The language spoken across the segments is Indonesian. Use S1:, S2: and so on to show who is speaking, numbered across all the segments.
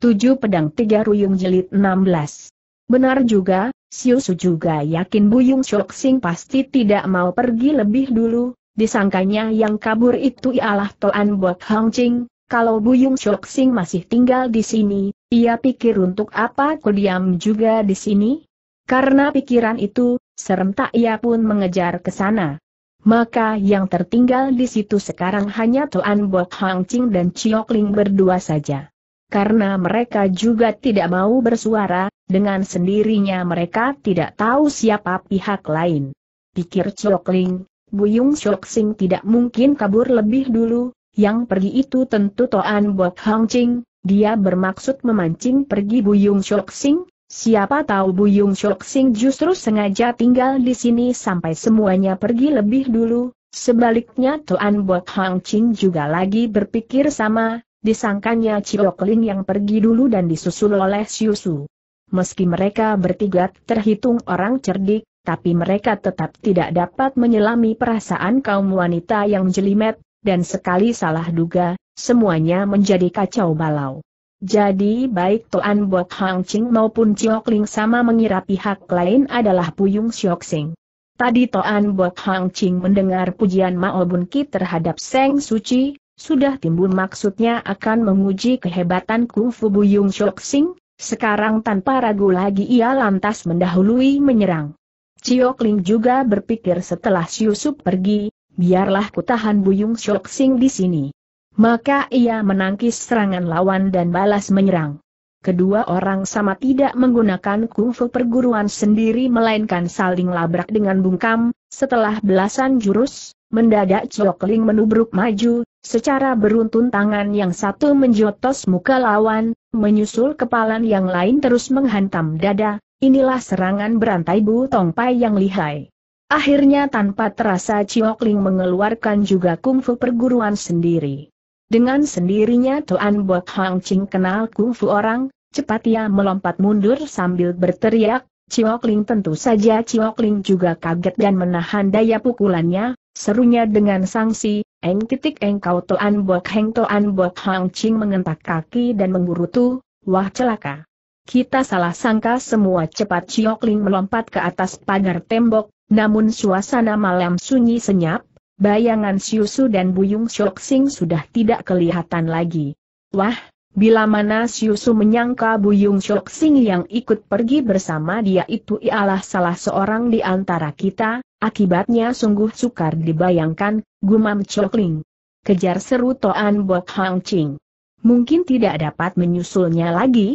S1: Tujuh pedang tiga ruyung jilid 16. Benar juga, Siusu juga yakin Buyung Shok pasti tidak mau pergi lebih dulu, disangkanya yang kabur itu ialah Toan Bok Hong Ching, kalau Buyung Shok masih tinggal di sini, ia pikir untuk apa ku diam juga di sini? Karena pikiran itu, serentak ia pun mengejar ke sana. Maka yang tertinggal di situ sekarang hanya Toan Bok Hang Ching dan Chiok Ling berdua saja karena mereka juga tidak mau bersuara, dengan sendirinya mereka tidak tahu siapa pihak lain. Pikir Chok Chokling, Buyung Sing tidak mungkin kabur lebih dulu, yang pergi itu tentu Toan Bok Hang Ching, dia bermaksud memancing pergi Buyung Sing. siapa tahu Buyung Sing justru sengaja tinggal di sini sampai semuanya pergi lebih dulu, sebaliknya Tuan Bok Hang Ching juga lagi berpikir sama, disangkanya Ciokling yang pergi dulu dan disusul oleh Siusu. Meski mereka bertiga terhitung orang cerdik, tapi mereka tetap tidak dapat menyelami perasaan kaum wanita yang jelimet, dan sekali salah duga, semuanya menjadi kacau balau. Jadi baik Toan Bok Hang Ching maupun Ciokling sama mengira pihak lain adalah Puyung Siok Sing. Tadi Toan Bok Hang Ching mendengar pujian Mao Bun Ki terhadap Seng Suci, sudah timbul maksudnya akan menguji kehebatan Kungfu Buyung Shok Sing, sekarang tanpa ragu lagi ia lantas mendahului menyerang. Cio Ling juga berpikir setelah Yusuf pergi, biarlah kutahan Buyung Shok Sing di sini. Maka ia menangkis serangan lawan dan balas menyerang. Kedua orang sama tidak menggunakan kungfu perguruan sendiri melainkan saling labrak dengan bungkam, setelah belasan jurus, Mendadak Ciokling menubruk maju, secara beruntun tangan yang satu menjotos muka lawan, menyusul kepalan yang lain terus menghantam dada, inilah serangan berantai Bu Tongpai yang lihai. Akhirnya tanpa terasa Ciokling mengeluarkan juga kungfu perguruan sendiri. Dengan sendirinya Tuan Bok Hang Ching kenal kungfu orang, cepat ia melompat mundur sambil berteriak, Ciokling tentu saja Ciokling juga kaget dan menahan daya pukulannya, Serunya dengan sangsi, Eng titik Eng kau toan buat heng toan buat hang ching mengentak kaki dan menggurutu, wah celaka. Kita salah sangka semua cepat Ling melompat ke atas pagar tembok, namun suasana malam sunyi senyap, bayangan Siusu dan Buyung Syok Sing sudah tidak kelihatan lagi. Wah, Bila mana Siusu menyangka Buyung Syok Sing yang ikut pergi bersama dia itu ialah salah seorang di antara kita, akibatnya sungguh sukar dibayangkan, gumam Ling. Kejar seru Toan Bok Hang Ching. Mungkin tidak dapat menyusulnya lagi,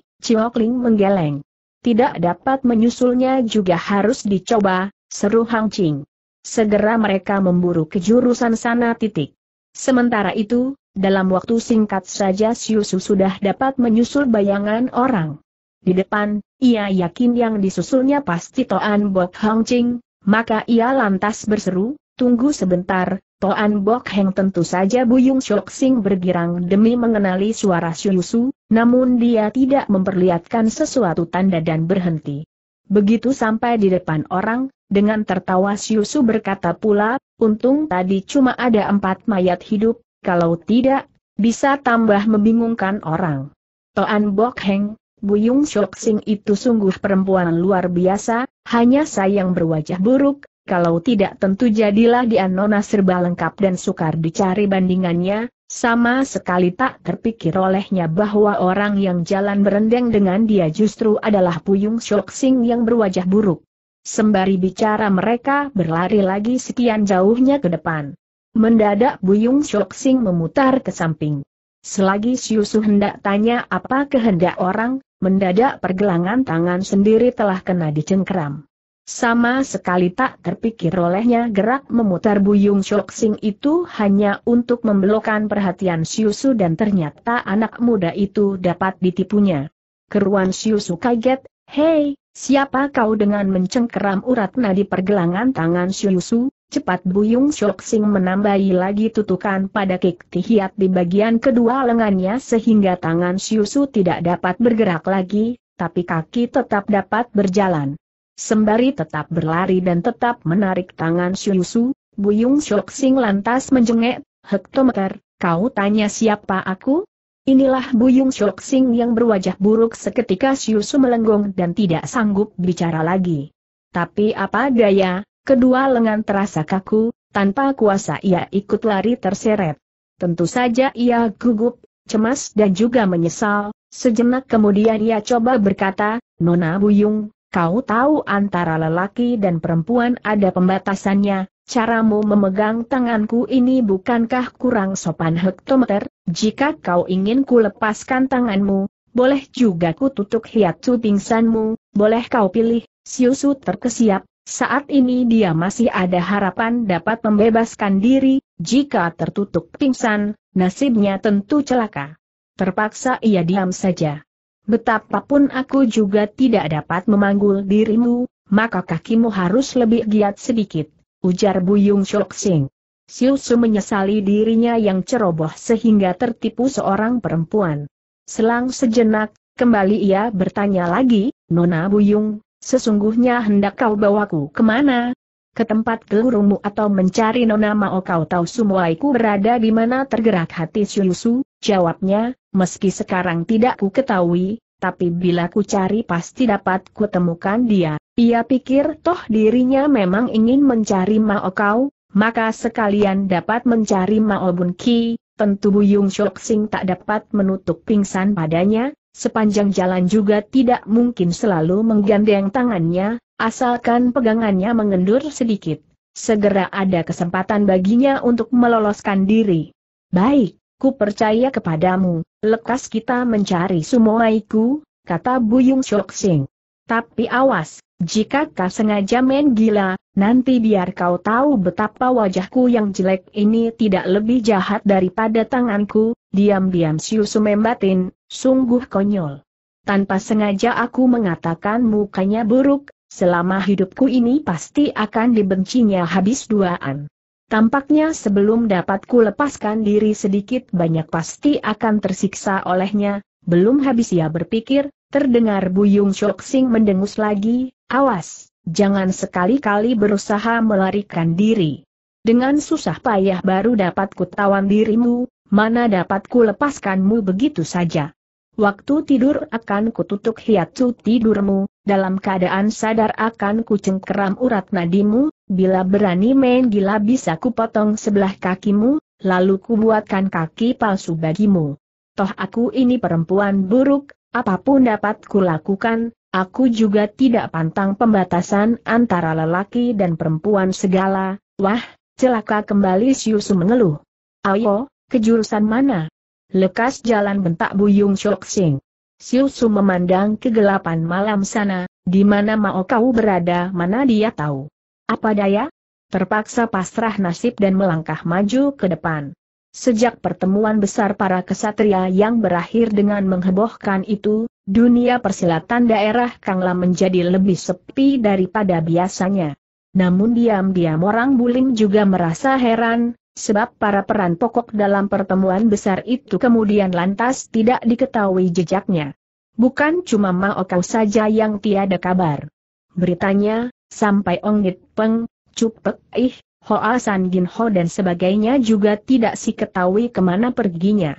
S1: Ling menggeleng. Tidak dapat menyusulnya juga harus dicoba, seru Hang Ching. Segera mereka memburu ke jurusan sana titik. Sementara itu, dalam waktu singkat saja Siusu sudah dapat menyusul bayangan orang. Di depan, ia yakin yang disusulnya pasti Toan Bok Hong Ching, maka ia lantas berseru, tunggu sebentar, Toan Bok Heng tentu saja Buyung Shok Sing bergirang demi mengenali suara Siusu, namun dia tidak memperlihatkan sesuatu tanda dan berhenti. Begitu sampai di depan orang, dengan tertawa Siusu berkata pula, untung tadi cuma ada empat mayat hidup, kalau tidak, bisa tambah membingungkan orang. Toan Bok Heng, Buyung Shok Sing itu sungguh perempuan luar biasa, hanya sayang berwajah buruk, kalau tidak tentu jadilah dia nona serba lengkap dan sukar dicari bandingannya, sama sekali tak terpikir olehnya bahwa orang yang jalan berendeng dengan dia justru adalah Buyung Shok Sing yang berwajah buruk. Sembari bicara mereka berlari lagi sekian jauhnya ke depan. Mendadak Buyung Shoxing memutar ke samping. Selagi Siusu hendak tanya apa kehendak orang, mendadak pergelangan tangan sendiri telah kena dicengkeram. Sama sekali tak terpikir olehnya gerak memutar Buyung Shoxing itu hanya untuk membelokkan perhatian Siusu dan ternyata anak muda itu dapat ditipunya. Keruan Siusu kaget, hei, siapa kau dengan mencengkeram urat nadi pergelangan tangan Siusu? Cepat Buyung Shok Sing menambahi lagi tutukan pada Kik Tihiat di bagian kedua lengannya sehingga tangan Siusu tidak dapat bergerak lagi, tapi kaki tetap dapat berjalan. Sembari tetap berlari dan tetap menarik tangan Siusu, Buyung Shok Sing lantas menjengek, Hektometer, kau tanya siapa aku? Inilah Buyung Shok Sing yang berwajah buruk seketika Siusu melenggong dan tidak sanggup bicara lagi. Tapi apa daya, Kedua lengan terasa kaku, tanpa kuasa ia ikut lari terseret. Tentu saja ia gugup, cemas dan juga menyesal, sejenak kemudian ia coba berkata, Nona Buyung, kau tahu antara lelaki dan perempuan ada pembatasannya, caramu memegang tanganku ini bukankah kurang sopan hektometer, jika kau ingin ku lepaskan tanganmu, boleh juga ku tutup hiatu pingsanmu, boleh kau pilih, siusu terkesiap, saat ini dia masih ada harapan dapat membebaskan diri, jika tertutup pingsan, nasibnya tentu celaka. Terpaksa ia diam saja. Betapapun aku juga tidak dapat memanggul dirimu, maka kakimu harus lebih giat sedikit, ujar Buyung Shok Sing. Siusu menyesali dirinya yang ceroboh sehingga tertipu seorang perempuan. Selang sejenak, kembali ia bertanya lagi, Nona Buyung, Sesungguhnya hendak kau bawaku kemana? Ke tempat gelurumu atau mencari nona mau kau tahu sumuaiku berada di mana tergerak hati Syusu, jawabnya, meski sekarang tidak ku ketahui, tapi bila ku cari pasti dapat ku temukan dia. Ia pikir toh dirinya memang ingin mencari Mao Kau, maka sekalian dapat mencari Mao Bun Ki, tentu Buyung Shok Sing tak dapat menutup pingsan padanya, Sepanjang jalan juga tidak mungkin selalu menggandeng tangannya, asalkan pegangannya mengendur sedikit. Segera ada kesempatan baginya untuk meloloskan diri. Baik, ku percaya kepadamu, lekas kita mencari sumoaiku, kata Buyung Shoksing. Tapi awas, jika kau sengaja main gila, nanti biar kau tahu betapa wajahku yang jelek ini tidak lebih jahat daripada tanganku, diam-diam Siusu membatin, Sungguh konyol. Tanpa sengaja aku mengatakan mukanya buruk, selama hidupku ini pasti akan dibencinya habis duaan. Tampaknya sebelum dapat ku lepaskan diri sedikit banyak pasti akan tersiksa olehnya, belum habis ia berpikir, terdengar Buyung Shoxing mendengus lagi, awas, jangan sekali-kali berusaha melarikan diri. Dengan susah payah baru dapat ku tawan dirimu, mana dapat ku lepaskanmu begitu saja. Waktu tidur akan kututup hiatu tidurmu, dalam keadaan sadar akan kucengkeram urat nadimu, bila berani main gila bisa kupotong sebelah kakimu, lalu kubuatkan kaki palsu bagimu. Toh aku ini perempuan buruk, apapun dapat kulakukan, aku juga tidak pantang pembatasan antara lelaki dan perempuan segala, wah, celaka kembali Siusu mengeluh. Ayo, kejurusan mana? Lekas jalan bentak Buyung Shok Sing. Siu Su memandang kegelapan malam sana, di mana mau kau berada mana dia tahu. Apa daya? Terpaksa pasrah nasib dan melangkah maju ke depan. Sejak pertemuan besar para kesatria yang berakhir dengan menghebohkan itu, dunia persilatan daerah Kangla menjadi lebih sepi daripada biasanya. Namun diam-diam orang bulim juga merasa heran, sebab para peran pokok dalam pertemuan besar itu kemudian lantas tidak diketahui jejaknya. Bukan cuma Mao Kau saja yang tiada kabar. Beritanya, sampai Ongit Peng, Cupek Ih, Hoa San Gin Ho dan sebagainya juga tidak si ketahui kemana perginya.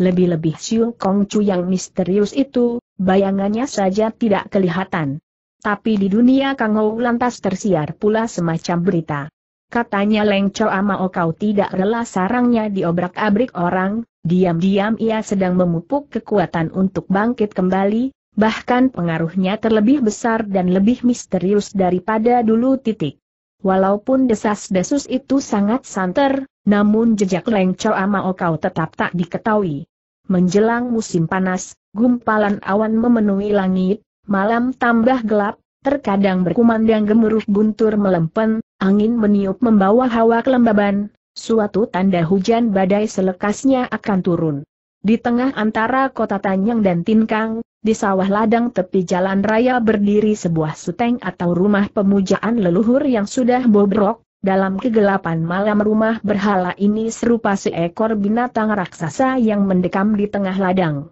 S1: Lebih-lebih Siu Kong Chu yang misterius itu, bayangannya saja tidak kelihatan. Tapi di dunia Kang lantas tersiar pula semacam berita. Katanya Leng ama Mao oh, kau tidak rela sarangnya diobrak-abrik orang, diam-diam ia sedang memupuk kekuatan untuk bangkit kembali, bahkan pengaruhnya terlebih besar dan lebih misterius daripada dulu titik. Walaupun desas-desus itu sangat santer, namun jejak Leng ama Mao oh, kau tetap tak diketahui. Menjelang musim panas, gumpalan awan memenuhi langit, malam tambah gelap, terkadang berkumandang gemuruh guntur melempen, angin meniup membawa hawa kelembaban, suatu tanda hujan badai selekasnya akan turun. Di tengah antara kota Tanyang dan Tinkang, di sawah ladang tepi jalan raya berdiri sebuah suteng atau rumah pemujaan leluhur yang sudah bobrok, dalam kegelapan malam rumah berhala ini serupa seekor binatang raksasa yang mendekam di tengah ladang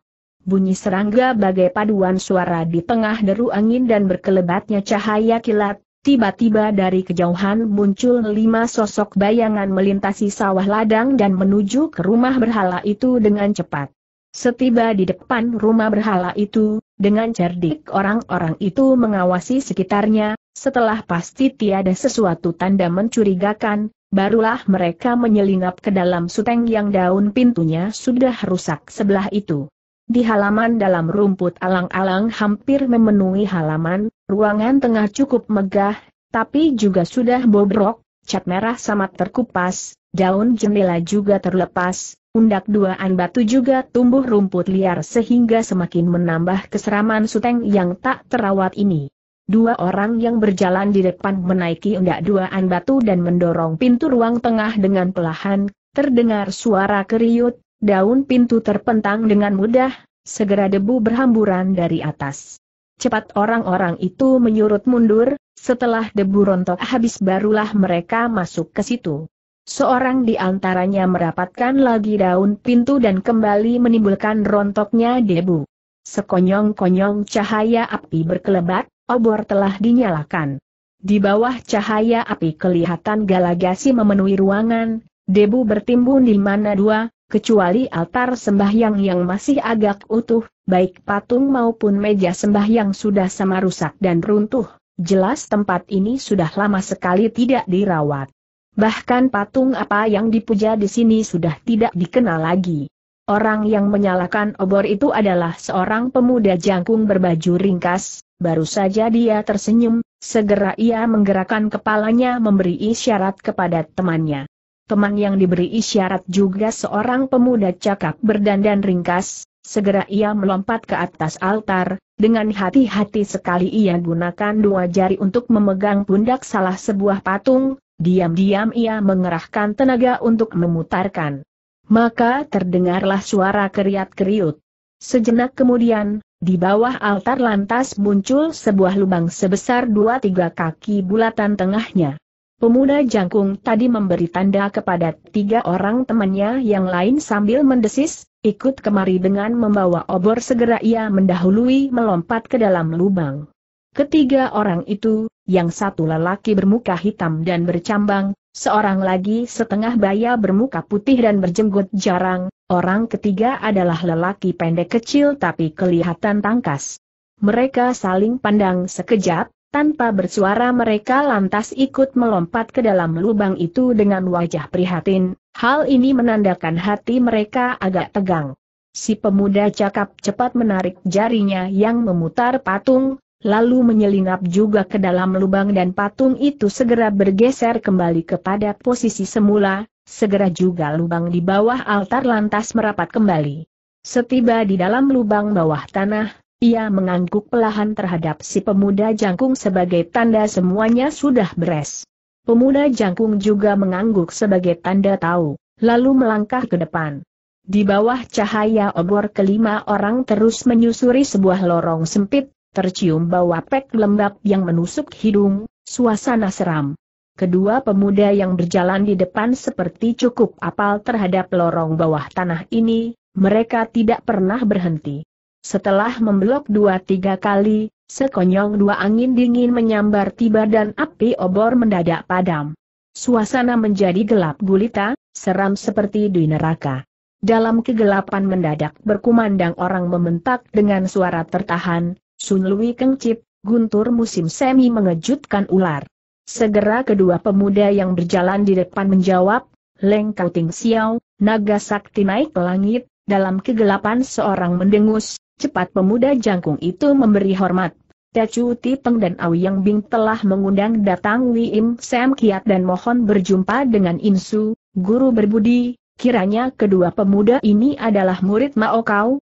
S1: bunyi serangga bagai paduan suara di tengah deru angin dan berkelebatnya cahaya kilat, tiba-tiba dari kejauhan muncul lima sosok bayangan melintasi sawah ladang dan menuju ke rumah berhala itu dengan cepat. Setiba di depan rumah berhala itu, dengan cerdik orang-orang itu mengawasi sekitarnya, setelah pasti tiada sesuatu tanda mencurigakan, barulah mereka menyelinap ke dalam suteng yang daun pintunya sudah rusak sebelah itu. Di halaman dalam rumput alang-alang hampir memenuhi halaman, ruangan tengah cukup megah, tapi juga sudah bobrok, cat merah sangat terkupas, daun jendela juga terlepas, undak duaan batu juga tumbuh rumput liar sehingga semakin menambah keseraman suteng yang tak terawat ini. Dua orang yang berjalan di depan menaiki undak duaan batu dan mendorong pintu ruang tengah dengan pelahan, terdengar suara keriut, Daun pintu terpentang dengan mudah, segera debu berhamburan dari atas. Cepat orang-orang itu menyurut mundur, setelah debu rontok habis barulah mereka masuk ke situ. Seorang di antaranya merapatkan lagi daun pintu dan kembali menimbulkan rontoknya debu. Sekonyong-konyong cahaya api berkelebat, obor telah dinyalakan. Di bawah cahaya api kelihatan galagasi memenuhi ruangan, debu bertimbun di mana dua, kecuali altar sembahyang yang masih agak utuh, baik patung maupun meja sembahyang sudah sama rusak dan runtuh, jelas tempat ini sudah lama sekali tidak dirawat. Bahkan patung apa yang dipuja di sini sudah tidak dikenal lagi. Orang yang menyalakan obor itu adalah seorang pemuda jangkung berbaju ringkas, baru saja dia tersenyum, segera ia menggerakkan kepalanya memberi isyarat kepada temannya. Teman yang diberi isyarat juga seorang pemuda cakap berdandan ringkas, segera ia melompat ke atas altar, dengan hati-hati sekali ia gunakan dua jari untuk memegang pundak salah sebuah patung, diam-diam ia mengerahkan tenaga untuk memutarkan. Maka terdengarlah suara keriat-keriut. Sejenak kemudian, di bawah altar lantas muncul sebuah lubang sebesar dua tiga kaki bulatan tengahnya. Pemuda jangkung tadi memberi tanda kepada tiga orang temannya yang lain sambil mendesis, ikut kemari dengan membawa obor segera ia mendahului melompat ke dalam lubang. Ketiga orang itu, yang satu lelaki bermuka hitam dan bercambang, seorang lagi setengah baya bermuka putih dan berjenggot jarang, orang ketiga adalah lelaki pendek kecil tapi kelihatan tangkas. Mereka saling pandang sekejap, tanpa bersuara mereka lantas ikut melompat ke dalam lubang itu dengan wajah prihatin, hal ini menandakan hati mereka agak tegang. Si pemuda cakap cepat menarik jarinya yang memutar patung, lalu menyelinap juga ke dalam lubang dan patung itu segera bergeser kembali kepada posisi semula, segera juga lubang di bawah altar lantas merapat kembali. Setiba di dalam lubang bawah tanah, ia mengangguk pelahan terhadap si pemuda jangkung sebagai tanda semuanya sudah beres. Pemuda jangkung juga mengangguk sebagai tanda tahu, lalu melangkah ke depan. Di bawah cahaya obor kelima orang terus menyusuri sebuah lorong sempit, tercium bau apek lembab yang menusuk hidung, suasana seram. Kedua pemuda yang berjalan di depan seperti cukup apal terhadap lorong bawah tanah ini, mereka tidak pernah berhenti. Setelah memblok dua-tiga kali, sekonyong dua angin dingin menyambar tiba dan api obor mendadak padam. Suasana menjadi gelap gulita, seram seperti di neraka. Dalam kegelapan mendadak berkumandang orang mementak dengan suara tertahan, Sun Lui kencip, guntur musim semi mengejutkan ular. Segera kedua pemuda yang berjalan di depan menjawab, Leng kau ting Xiao, naga sakti naik ke langit, dalam kegelapan seorang mendengus, Cepat pemuda jangkung itu memberi hormat. Tecu Tipeng dan Auyang Bing telah mengundang datang Im Sam Kiat dan mohon berjumpa dengan Insu, guru berbudi, kiranya kedua pemuda ini adalah murid Mao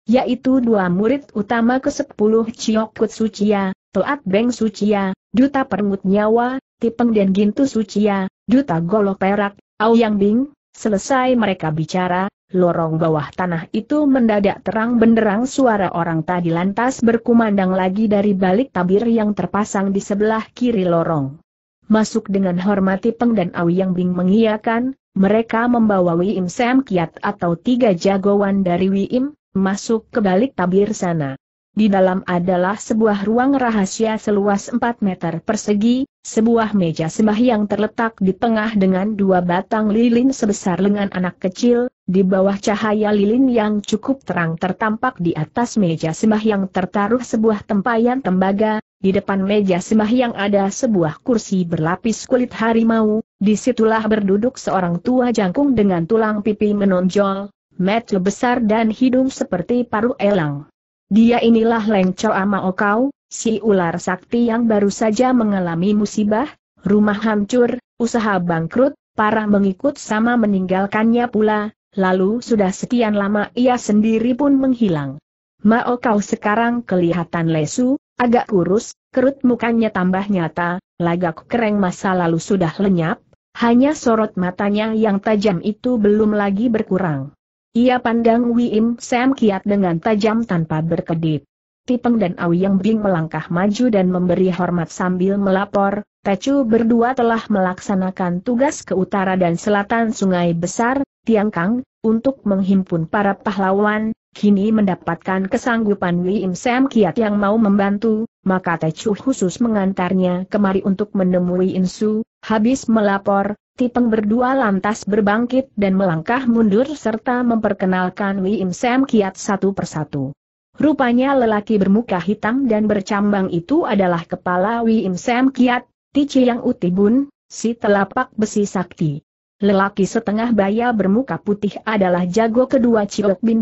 S1: yaitu dua murid utama ke-10 Ciokut Sucia, Toat Beng Sucia, Duta Permut Nyawa, Tipeng dan Gintu Sucia, Duta Golok Perak, Auyang Bing, selesai mereka bicara, Lorong bawah tanah itu mendadak terang benderang suara orang tadi lantas berkumandang lagi dari balik tabir yang terpasang di sebelah kiri lorong. Masuk dengan hormati Peng dan Awi yang bing mengiyakan, mereka membawa Wiim Sam Kiat atau tiga jagoan dari Wiim, masuk ke balik tabir sana. Di dalam adalah sebuah ruang rahasia seluas 4 meter persegi, sebuah meja sembahyang terletak di tengah dengan dua batang lilin sebesar lengan anak kecil, di bawah cahaya lilin yang cukup terang tertampak di atas meja sembahyang tertaruh sebuah tempayan tembaga, di depan meja sembahyang ada sebuah kursi berlapis kulit harimau, disitulah berduduk seorang tua jangkung dengan tulang pipi menonjol, mata besar dan hidung seperti paruh elang. Dia inilah Leng ama okau, Kau, si ular sakti yang baru saja mengalami musibah, rumah hancur, usaha bangkrut, para mengikut sama meninggalkannya pula, lalu sudah sekian lama ia sendiri pun menghilang. Mao Kau sekarang kelihatan lesu, agak kurus, kerut mukanya tambah nyata, lagak kereng masa lalu sudah lenyap, hanya sorot matanya yang tajam itu belum lagi berkurang. Ia pandang Wiim Sam Kiat dengan tajam tanpa berkedip. Tipeng dan Awi yang Bing melangkah maju dan memberi hormat sambil melapor, Pecu berdua telah melaksanakan tugas ke utara dan selatan sungai besar, Tiangkang, untuk menghimpun para pahlawan, kini mendapatkan kesanggupan Wiim Sam Kiat yang mau membantu, maka Tecu khusus mengantarnya kemari untuk menemui Insu, habis melapor, Tipeng berdua lantas berbangkit dan melangkah mundur serta memperkenalkan Wim Sam Kiat satu persatu. Rupanya lelaki bermuka hitam dan bercambang itu adalah kepala Wim Sam Kiat, Tici Yang Utibun, si telapak besi sakti. Lelaki setengah baya bermuka putih adalah jago kedua Ciok ke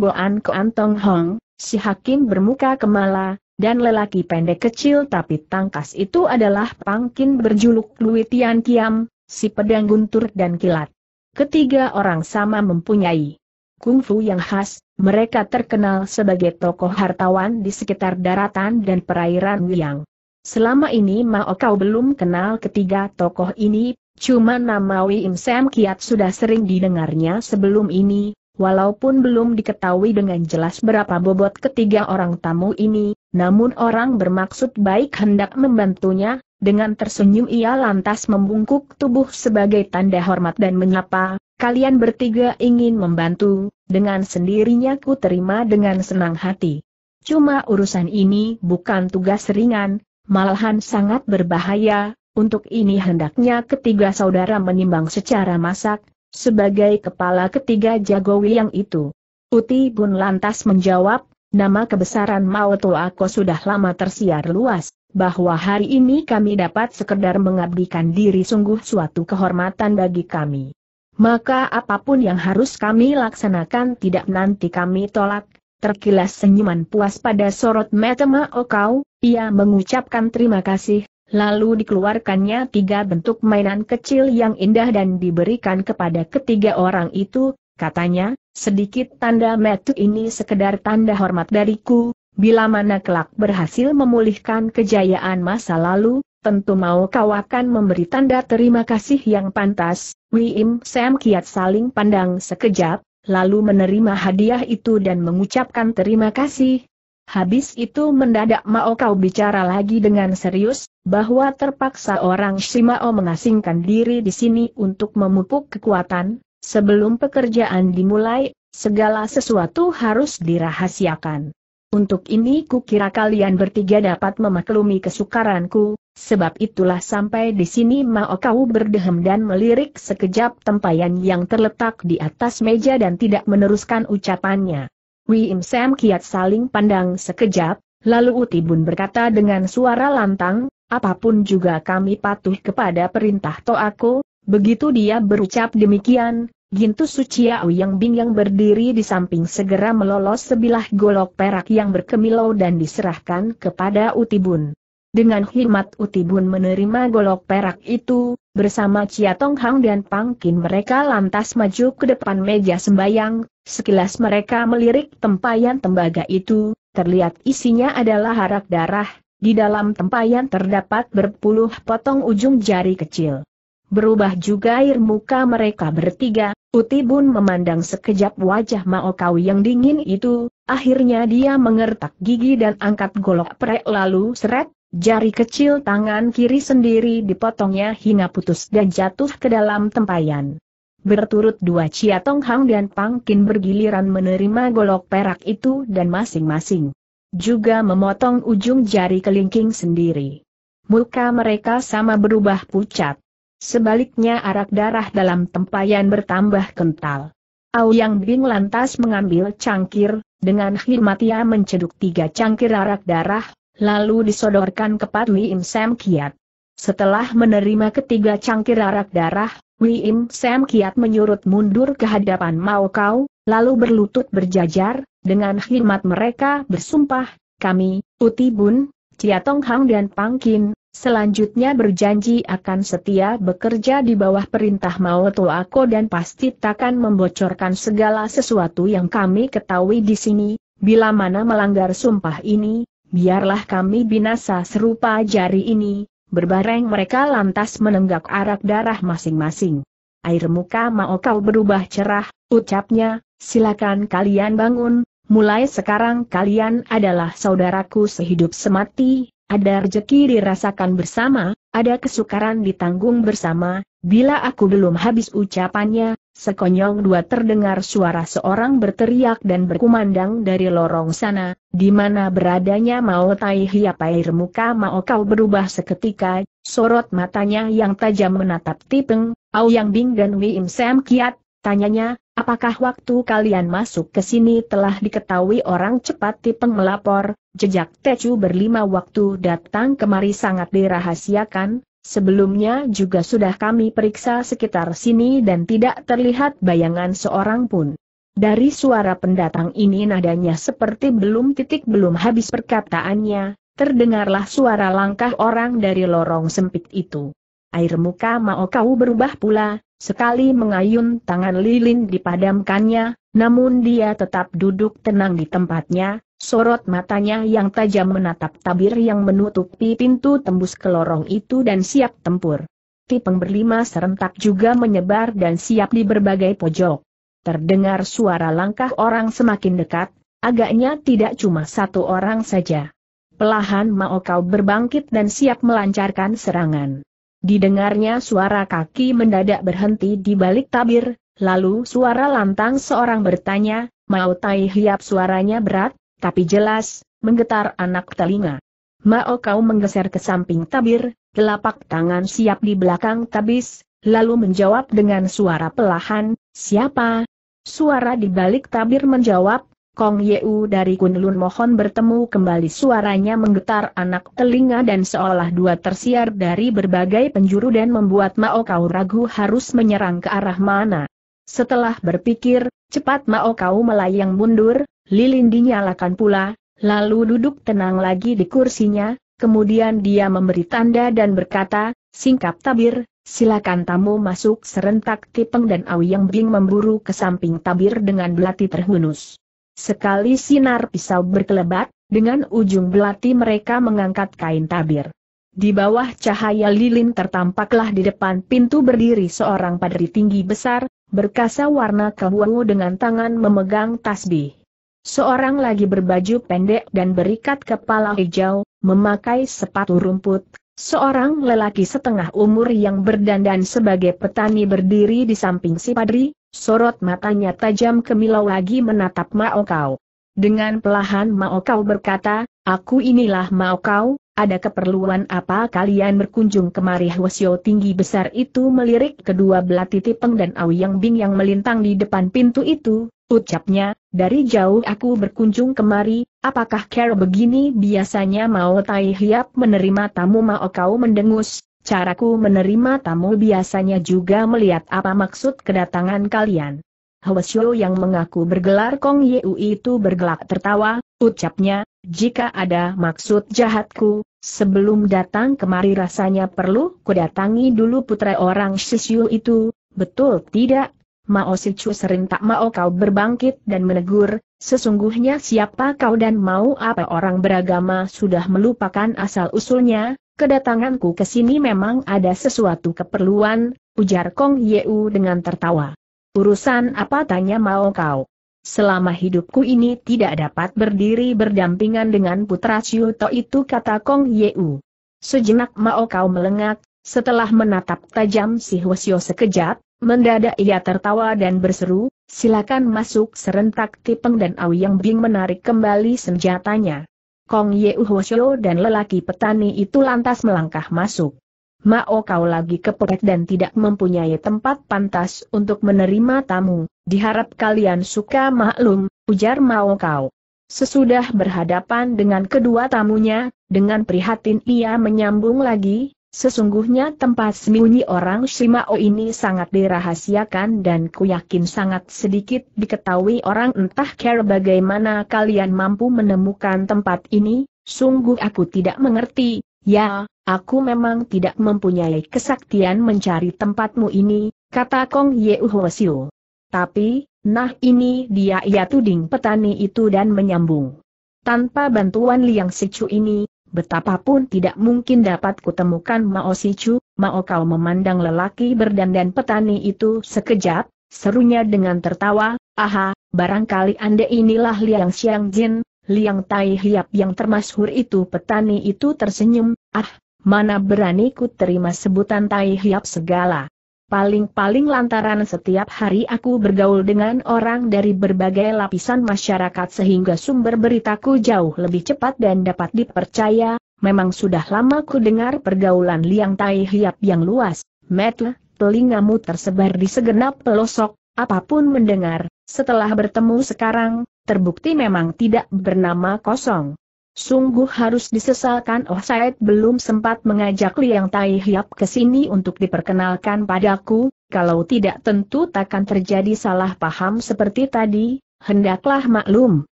S1: Koantong Hong, si hakim bermuka kemala, dan lelaki pendek kecil tapi tangkas itu adalah pangkin berjuluk Lui Tian Kiam, si pedang guntur dan kilat. Ketiga orang sama mempunyai kungfu yang khas, mereka terkenal sebagai tokoh hartawan di sekitar daratan dan perairan Wiyang. Selama ini Mao Kau belum kenal ketiga tokoh ini, cuma nama Im Sam Kiat sudah sering didengarnya sebelum ini, walaupun belum diketahui dengan jelas berapa bobot ketiga orang tamu ini, namun orang bermaksud baik hendak membantunya, dengan tersenyum ia lantas membungkuk tubuh sebagai tanda hormat dan menyapa, kalian bertiga ingin membantu, dengan sendirinya ku terima dengan senang hati. Cuma urusan ini bukan tugas ringan, malahan sangat berbahaya, untuk ini hendaknya ketiga saudara menimbang secara masak, sebagai kepala ketiga Jagowi yang itu. Uti pun lantas menjawab, Nama kebesaran Mautu Ako sudah lama tersiar luas, bahwa hari ini kami dapat sekedar mengabdikan diri sungguh suatu kehormatan bagi kami. Maka apapun yang harus kami laksanakan tidak nanti kami tolak, terkilas senyuman puas pada sorot mata Mao Kau, ia mengucapkan terima kasih, lalu dikeluarkannya tiga bentuk mainan kecil yang indah dan diberikan kepada ketiga orang itu, Katanya, sedikit tanda metu ini sekedar tanda hormat dariku, bila mana kelak berhasil memulihkan kejayaan masa lalu, tentu mau kau akan memberi tanda terima kasih yang pantas. Wiim Sam kiat saling pandang sekejap, lalu menerima hadiah itu dan mengucapkan terima kasih. Habis itu mendadak mau kau bicara lagi dengan serius, bahwa terpaksa orang Shimao mengasingkan diri di sini untuk memupuk kekuatan, Sebelum pekerjaan dimulai, segala sesuatu harus dirahasiakan. Untuk ini kukira kalian bertiga dapat memaklumi kesukaranku, sebab itulah sampai di sini Mao kau berdehem dan melirik sekejap tempayan yang terletak di atas meja dan tidak meneruskan ucapannya. Wim Sam kiat saling pandang sekejap, lalu Utibun berkata dengan suara lantang, apapun juga kami patuh kepada perintah Toako, Begitu dia berucap demikian, Gintu Suciawi yang bingung berdiri di samping segera melolos sebilah golok perak yang berkemilau dan diserahkan kepada Utibun. Dengan khidmat Utibun menerima golok perak itu, bersama Chia Tong Hang dan Pangkin mereka lantas maju ke depan meja sembayang, sekilas mereka melirik tempayan tembaga itu, terlihat isinya adalah harak darah, di dalam tempayan terdapat berpuluh potong ujung jari kecil. Berubah juga air muka mereka bertiga, Utibun memandang sekejap wajah Mao Kau yang dingin itu, akhirnya dia mengertak gigi dan angkat golok prek lalu seret, jari kecil tangan kiri sendiri dipotongnya hingga putus dan jatuh ke dalam tempayan. Berturut dua Ciatong Tong Hang dan Pang Kin bergiliran menerima golok perak itu dan masing-masing juga memotong ujung jari kelingking sendiri. Muka mereka sama berubah pucat, Sebaliknya arak darah dalam tempayan bertambah kental. Auyang Bing lantas mengambil cangkir, dengan hikmat ia menceduk tiga cangkir arak darah, lalu disodorkan ke Pat Wim Sam Kiat. Setelah menerima ketiga cangkir arak darah, Wim Sam Kiat menyurut mundur ke hadapan Mao Kau, lalu berlutut berjajar, dengan hikmat mereka bersumpah, kami, Uti Bun, Chia Tong Hang dan Pangkin, Selanjutnya berjanji akan setia bekerja di bawah perintah Maoto Ako dan pasti takkan membocorkan segala sesuatu yang kami ketahui di sini, bila mana melanggar sumpah ini, biarlah kami binasa serupa jari ini, berbareng mereka lantas menenggak arak darah masing-masing. Air muka Mao kau berubah cerah, ucapnya, silakan kalian bangun, mulai sekarang kalian adalah saudaraku sehidup semati, ada rejeki dirasakan bersama, ada kesukaran ditanggung bersama, bila aku belum habis ucapannya, sekonyong dua terdengar suara seorang berteriak dan berkumandang dari lorong sana, di mana beradanya mau tai hiap air muka mau kau berubah seketika, sorot matanya yang tajam menatap tipeng, Au Yang Bing dan Wim Sam Kiat, tanyanya, Apakah waktu kalian masuk ke sini telah diketahui orang cepat tipeng melapor, jejak Tecu berlima waktu datang kemari sangat dirahasiakan, sebelumnya juga sudah kami periksa sekitar sini dan tidak terlihat bayangan seorang pun. Dari suara pendatang ini nadanya seperti belum titik belum habis perkataannya, terdengarlah suara langkah orang dari lorong sempit itu. Air muka Mao Kau berubah pula, Sekali mengayun tangan lilin dipadamkannya, namun dia tetap duduk tenang di tempatnya, sorot matanya yang tajam menatap tabir yang menutupi pintu tembus ke lorong itu dan siap tempur. Tipeng berlima serentak juga menyebar dan siap di berbagai pojok. Terdengar suara langkah orang semakin dekat, agaknya tidak cuma satu orang saja. Pelahan Mao Kau berbangkit dan siap melancarkan serangan. Didengarnya suara kaki mendadak berhenti di balik tabir, lalu suara lantang seorang bertanya, Mao Tai Hiap suaranya berat, tapi jelas, menggetar anak telinga. Mao kau menggeser ke samping tabir, telapak tangan siap di belakang tabis, lalu menjawab dengan suara pelahan, siapa? Suara di balik tabir menjawab, Kong Yeu dari Kunlun mohon bertemu kembali suaranya menggetar anak telinga dan seolah dua tersiar dari berbagai penjuru dan membuat Mao Kau ragu harus menyerang ke arah mana. Setelah berpikir, cepat Mao Kau melayang mundur, lilin dinyalakan pula, lalu duduk tenang lagi di kursinya, kemudian dia memberi tanda dan berkata, singkap tabir, silakan tamu masuk serentak Tipeng dan yang Bing memburu ke samping tabir dengan belati terhunus. Sekali sinar pisau berkelebat, dengan ujung belati mereka mengangkat kain tabir. Di bawah cahaya lilin tertampaklah di depan pintu berdiri seorang padri tinggi besar, berkasa warna kebuangu dengan tangan memegang tasbih. Seorang lagi berbaju pendek dan berikat kepala hijau, memakai sepatu rumput, seorang lelaki setengah umur yang berdandan sebagai petani berdiri di samping si padri, Sorot matanya tajam kemilau lagi menatap Mao Kau. Dengan pelahan Mao Kau berkata, aku inilah Mao Kau, ada keperluan apa kalian berkunjung kemari Hwasyo tinggi besar itu melirik kedua belah titi dan Auyang Bing yang melintang di depan pintu itu, ucapnya, dari jauh aku berkunjung kemari, apakah kera begini biasanya Mao Tai Hiap menerima tamu Mao Kau mendengus, Caraku menerima tamu biasanya juga melihat apa maksud kedatangan kalian. Hwasyo yang mengaku bergelar Kong Yeu itu bergelak tertawa, ucapnya, jika ada maksud jahatku, sebelum datang kemari rasanya perlu kudatangi dulu putra orang Sisyu itu, betul tidak? Mao sering tak mau kau berbangkit dan menegur, Sesungguhnya siapa kau dan mau apa orang beragama sudah melupakan asal-usulnya, Kedatanganku ke sini memang ada sesuatu keperluan, ujar Kong Yeu dengan tertawa. Urusan apa tanya mau kau? Selama hidupku ini tidak dapat berdiri berdampingan dengan putra Ciuto itu kata Kong Yeu. Sejenak Mao Kau melengak, setelah menatap tajam si Hwasyo sekejap, mendadak ia tertawa dan berseru, silakan masuk serentak Tipeng dan Awi Yang Bing menarik kembali senjatanya. Kong Ye Hosyo dan lelaki petani itu lantas melangkah masuk. Mao kau lagi kepepet dan tidak mempunyai tempat pantas untuk menerima tamu, diharap kalian suka maklum, ujar Mao kau. Sesudah berhadapan dengan kedua tamunya, dengan prihatin ia menyambung lagi, Sesungguhnya tempat sembunyi orang Shimao ini sangat dirahasiakan dan ku yakin sangat sedikit diketahui orang entah care bagaimana kalian mampu menemukan tempat ini, sungguh aku tidak mengerti, ya, aku memang tidak mempunyai kesaktian mencari tempatmu ini, kata Kong Yehuhosiu. Tapi, nah ini dia ia tuding petani itu dan menyambung. Tanpa bantuan Liang Sicu ini, Betapapun tidak mungkin dapat kutemukan Mao Sichu, Mao kau memandang lelaki berdandan petani itu sekejap, serunya dengan tertawa, aha, barangkali anda inilah Liang Xiang Jin, Liang Tai Hiap yang termasyhur itu petani itu tersenyum, ah, mana berani ku terima sebutan Tai Hiap segala. Paling-paling lantaran setiap hari aku bergaul dengan orang dari berbagai lapisan masyarakat sehingga sumber beritaku jauh lebih cepat dan dapat dipercaya, memang sudah lama ku dengar pergaulan liang tai hiap yang luas, metle, telingamu tersebar di segenap pelosok, apapun mendengar, setelah bertemu sekarang, terbukti memang tidak bernama kosong. Sungguh harus disesalkan Oh Said belum sempat mengajak Liang Tai Hiap ke sini untuk diperkenalkan padaku, kalau tidak tentu takkan terjadi salah paham seperti tadi, hendaklah maklum,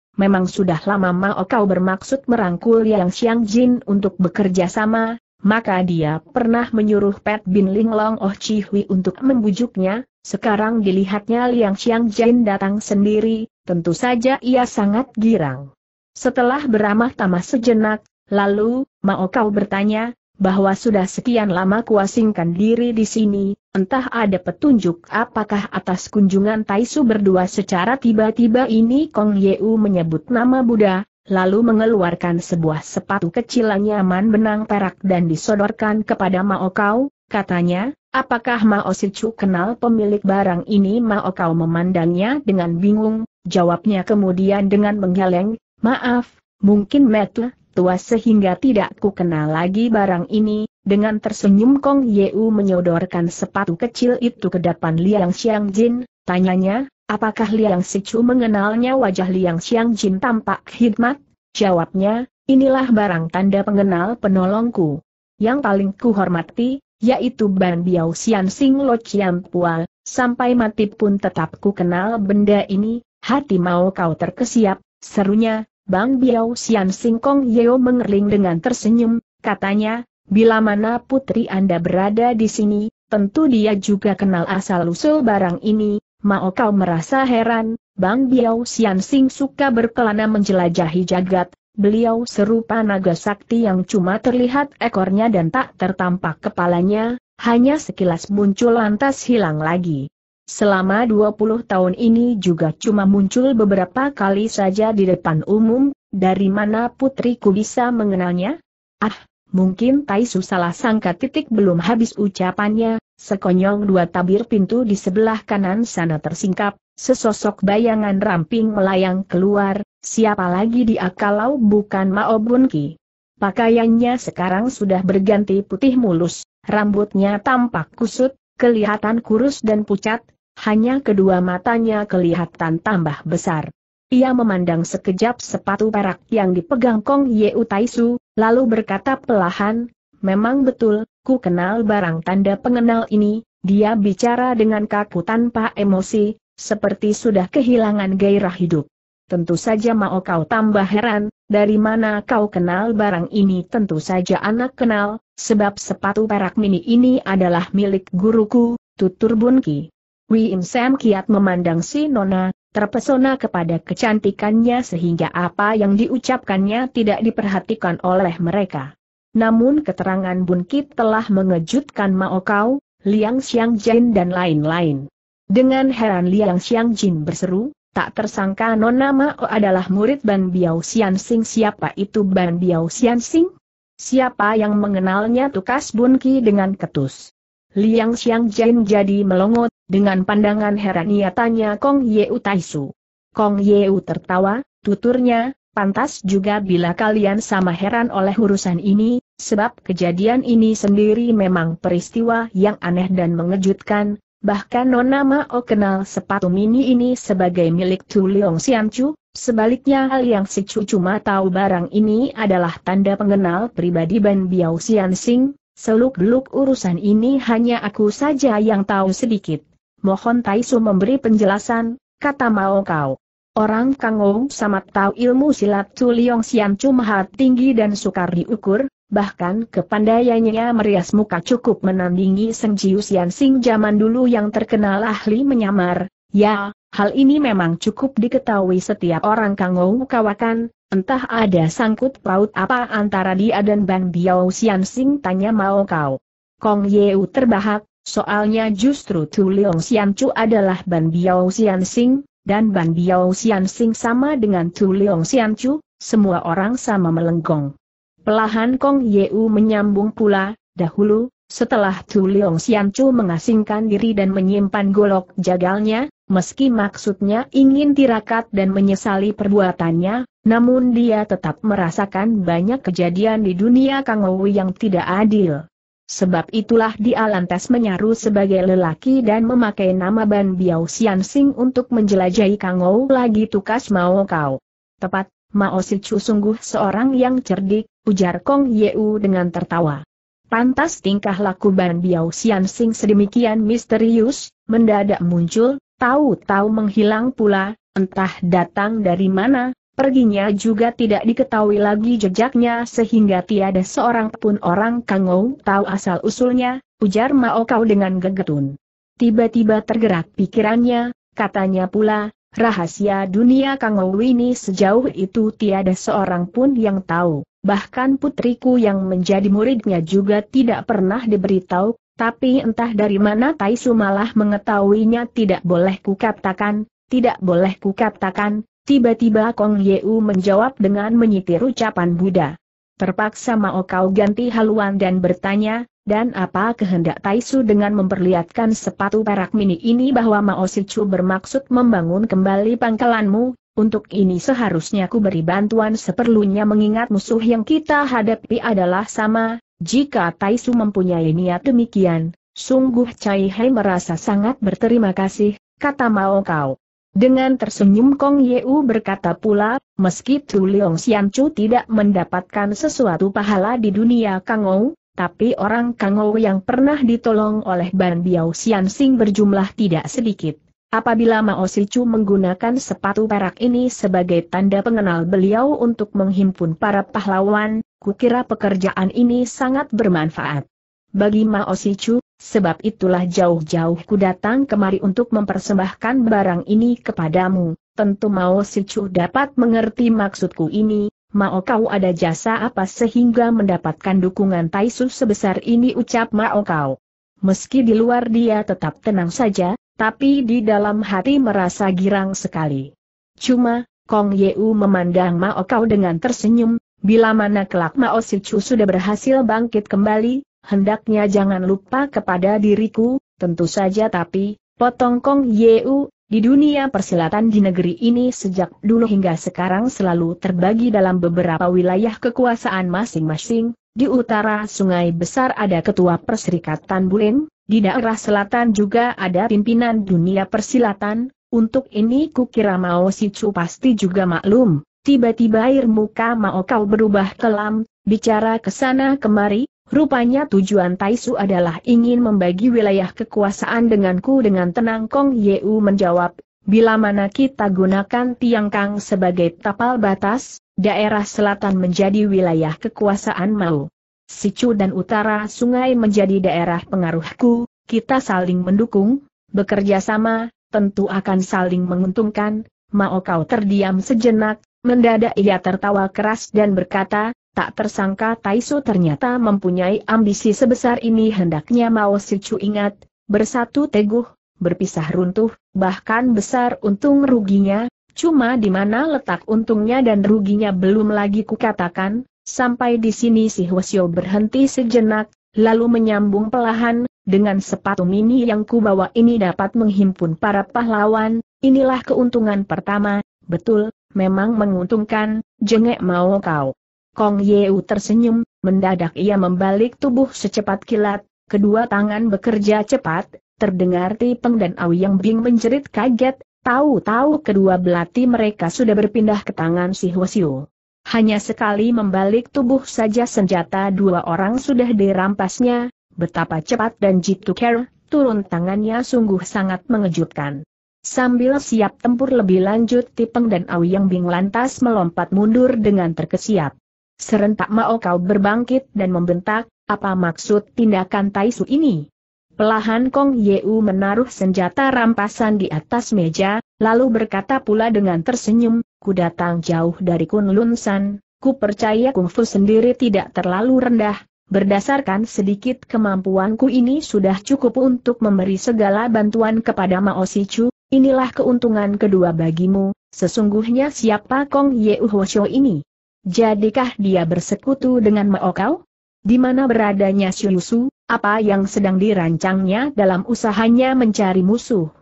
S1: memang sudah lama Mao kau bermaksud merangkul Liang Xiang Jin untuk bekerja sama, maka dia pernah menyuruh Pat Bin Ling Long Oh Chi Hui untuk membujuknya, sekarang dilihatnya Liang Xiang Jin datang sendiri, tentu saja ia sangat girang. Setelah beramah tamah sejenak, lalu, mau kau bertanya, bahwa sudah sekian lama kuasingkan diri di sini, entah ada petunjuk apakah atas kunjungan Taisu berdua secara tiba-tiba ini Kong Yeu menyebut nama Buddha, lalu mengeluarkan sebuah sepatu kecil nyaman benang perak dan disodorkan kepada Mao Kau, katanya, apakah Mao Sichu kenal pemilik barang ini Mao Kau memandangnya dengan bingung, jawabnya kemudian dengan menggeleng, Maaf, mungkin metu, tua sehingga tidak ku kenal lagi barang ini, dengan tersenyum Kong Yeu menyodorkan sepatu kecil itu ke depan Liang Xiang Jin, tanyanya, apakah Liang Sichu mengenalnya wajah Liang Xiang Jin tampak khidmat. Jawabnya, inilah barang tanda pengenal penolongku. Yang paling kuhormati, yaitu Ban Biao Xian Sing Lo Chiam Pual, sampai mati pun tetap ku kenal benda ini, hati mau kau terkesiap, Serunya, Bang Biao Xian Singkong Yeo mengerling dengan tersenyum, katanya, bila mana putri Anda berada di sini, tentu dia juga kenal asal-usul barang ini, mau kau merasa heran, Bang Biao Xian Sing suka berkelana menjelajahi jagat, beliau serupa naga sakti yang cuma terlihat ekornya dan tak tertampak kepalanya, hanya sekilas muncul lantas hilang lagi. Selama 20 tahun ini juga cuma muncul beberapa kali saja di depan umum, dari mana putriku bisa mengenalnya? Ah, mungkin Taisu salah sangka titik belum habis ucapannya, sekonyong dua tabir pintu di sebelah kanan sana tersingkap, sesosok bayangan ramping melayang keluar, siapa lagi dia kalau bukan Mao Bunki. Pakaiannya sekarang sudah berganti putih mulus, rambutnya tampak kusut, kelihatan kurus dan pucat, hanya kedua matanya kelihatan tambah besar. Ia memandang sekejap sepatu perak yang dipegang Kong Yeu Taisu, lalu berkata pelahan, memang betul, ku kenal barang tanda pengenal ini, dia bicara dengan kaku tanpa emosi, seperti sudah kehilangan gairah hidup. Tentu saja mau kau tambah heran, dari mana kau kenal barang ini tentu saja anak kenal, sebab sepatu perak mini ini adalah milik guruku, tutur Bunki. Wiim Sam kiat memandang si Nona, terpesona kepada kecantikannya sehingga apa yang diucapkannya tidak diperhatikan oleh mereka. Namun keterangan Bun Kit telah mengejutkan Mao Kau, Liang Xiang Jin dan lain-lain. Dengan heran Liang Xiang Jin berseru, tak tersangka Nona Mao adalah murid Ban Biao Xian Sing. Siapa itu Ban Biao Xian Sing? Siapa yang mengenalnya tukas Ki dengan ketus? Liang Xiang Jin jadi melongo dengan pandangan heran ia tanya Kong Yeu Taisu. Kong Yeu tertawa, tuturnya, pantas juga bila kalian sama heran oleh urusan ini, sebab kejadian ini sendiri memang peristiwa yang aneh dan mengejutkan, bahkan Nona Mao kenal sepatu mini ini sebagai milik Tu Leong Sianchu, sebaliknya hal yang si Chu cuma tahu barang ini adalah tanda pengenal pribadi Ban Biao Sian Sing, seluk-beluk urusan ini hanya aku saja yang tahu sedikit mohon Taisu memberi penjelasan, kata Mao Kau. Orang Kang sama tahu ilmu silat Liong Sian Maha tinggi dan sukar diukur, bahkan kepandaiannya merias muka cukup menandingi Seng Jiu Sian Sing zaman dulu yang terkenal ahli menyamar, ya, hal ini memang cukup diketahui setiap orang Kang kawakan, Entah ada sangkut paut apa antara dia dan Bang Biao Sian Sing tanya Mao Kau. Kong Yeu terbahak, Soalnya justru Tu Leong Xian Chu adalah Ban Biao Xian Sing, dan Ban Biao Xian Sing sama dengan Tu Leong Xian Chu, semua orang sama melenggong. Pelahan Kong Yeu menyambung pula, dahulu, setelah Tu Leong Xian Chu mengasingkan diri dan menyimpan golok jagalnya, meski maksudnya ingin tirakat dan menyesali perbuatannya, namun dia tetap merasakan banyak kejadian di dunia Kang yang tidak adil. Sebab itulah dia lantas menyaru sebagai lelaki dan memakai nama Ban Biao Xian Sing untuk menjelajahi Kangou lagi tukas Mao Kau. Tepat, Mao Chu sungguh seorang yang cerdik, ujar Kong Yeu dengan tertawa. Pantas tingkah laku Ban Biao Xian Sing sedemikian misterius, mendadak muncul, tahu-tahu menghilang pula, entah datang dari mana, Perginya juga tidak diketahui lagi jejaknya sehingga tiada seorang pun orang Kangou tahu asal-usulnya, ujar Mao Kau dengan gegetun. Tiba-tiba tergerak pikirannya, katanya pula, rahasia dunia Kangou ini sejauh itu tiada seorang pun yang tahu, bahkan putriku yang menjadi muridnya juga tidak pernah diberitahu, tapi entah dari mana Taisu malah mengetahuinya tidak boleh kukatakan, tidak boleh kukatakan, Tiba-tiba Kong Yeu menjawab dengan menyitir ucapan Buddha. Terpaksa mau Kau ganti haluan dan bertanya, dan apa kehendak Taisu dengan memperlihatkan sepatu perak mini ini bahwa Mao Sichu bermaksud membangun kembali pangkalanmu, untuk ini seharusnya ku beri bantuan seperlunya mengingat musuh yang kita hadapi adalah sama, jika Taisu mempunyai niat demikian, sungguh Cai Hai merasa sangat berterima kasih, kata Mao Kau. Dengan tersenyum Kong Yeu berkata pula, meski Tu Leong Xianchu tidak mendapatkan sesuatu pahala di dunia Kangou, tapi orang Kangou yang pernah ditolong oleh Ban Biao Sing berjumlah tidak sedikit. Apabila Mao Chu menggunakan sepatu perak ini sebagai tanda pengenal beliau untuk menghimpun para pahlawan, kukira pekerjaan ini sangat bermanfaat. Bagi Mao Chu, Sebab itulah jauh-jauh ku datang kemari untuk mempersembahkan barang ini kepadamu, tentu mau si Chu dapat mengerti maksudku ini, mau kau ada jasa apa sehingga mendapatkan dukungan Taisu sebesar ini ucap mau kau. Meski di luar dia tetap tenang saja, tapi di dalam hati merasa girang sekali. Cuma, Kong Yeu memandang Mao Kau dengan tersenyum, bila mana kelak Mao Chu sudah berhasil bangkit kembali, hendaknya jangan lupa kepada diriku, tentu saja tapi, potong Kong Yeu, di dunia persilatan di negeri ini sejak dulu hingga sekarang selalu terbagi dalam beberapa wilayah kekuasaan masing-masing, di utara sungai besar ada ketua perserikatan Bulin, di daerah selatan juga ada pimpinan dunia persilatan, untuk ini kukira Mao Sicu pasti juga maklum, tiba-tiba air muka Mao kau berubah kelam, bicara ke sana kemari, Rupanya tujuan Taisu adalah ingin membagi wilayah kekuasaan denganku dengan tenang Kong Yeu menjawab, bila mana kita gunakan Tiang Kang sebagai tapal batas, daerah selatan menjadi wilayah kekuasaan Mao. Sicu dan utara sungai menjadi daerah pengaruhku, kita saling mendukung, bekerja sama, tentu akan saling menguntungkan, Mao kau terdiam sejenak, mendadak ia tertawa keras dan berkata, Tak tersangka Taiso ternyata mempunyai ambisi sebesar ini hendaknya Mao Sicu ingat, bersatu teguh, berpisah runtuh, bahkan besar untung ruginya, cuma di mana letak untungnya dan ruginya belum lagi kukatakan, sampai di sini si Hwasyo berhenti sejenak, lalu menyambung pelahan, dengan sepatu mini yang kubawa ini dapat menghimpun para pahlawan, inilah keuntungan pertama, betul, memang menguntungkan, jengek mau kau. Kong Yeu tersenyum, mendadak ia membalik tubuh secepat kilat, kedua tangan bekerja cepat, terdengar Tipeng dan Auyang yang Bing menjerit kaget, tahu-tahu kedua belati mereka sudah berpindah ke tangan si Huasiu. Hanya sekali membalik tubuh saja senjata dua orang sudah dirampasnya, betapa cepat dan jitu care, turun tangannya sungguh sangat mengejutkan. Sambil siap tempur lebih lanjut Tipeng dan Auyang yang Bing lantas melompat mundur dengan terkesiap. Serentak Mao Kau berbangkit dan membentak, apa maksud tindakan Taisu ini? Pelahan Kong Yeu menaruh senjata rampasan di atas meja, lalu berkata pula dengan tersenyum, ku datang jauh dari Kunlun San, ku percaya kungfu sendiri tidak terlalu rendah, Berdasarkan sedikit kemampuanku ini sudah cukup untuk memberi segala bantuan kepada Mao Sichu, inilah keuntungan kedua bagimu, sesungguhnya siapa Kong Yeu Hosho ini. Jadikah dia bersekutu dengan Maokau? Di mana beradanya Syusu, apa yang sedang dirancangnya dalam usahanya mencari musuh?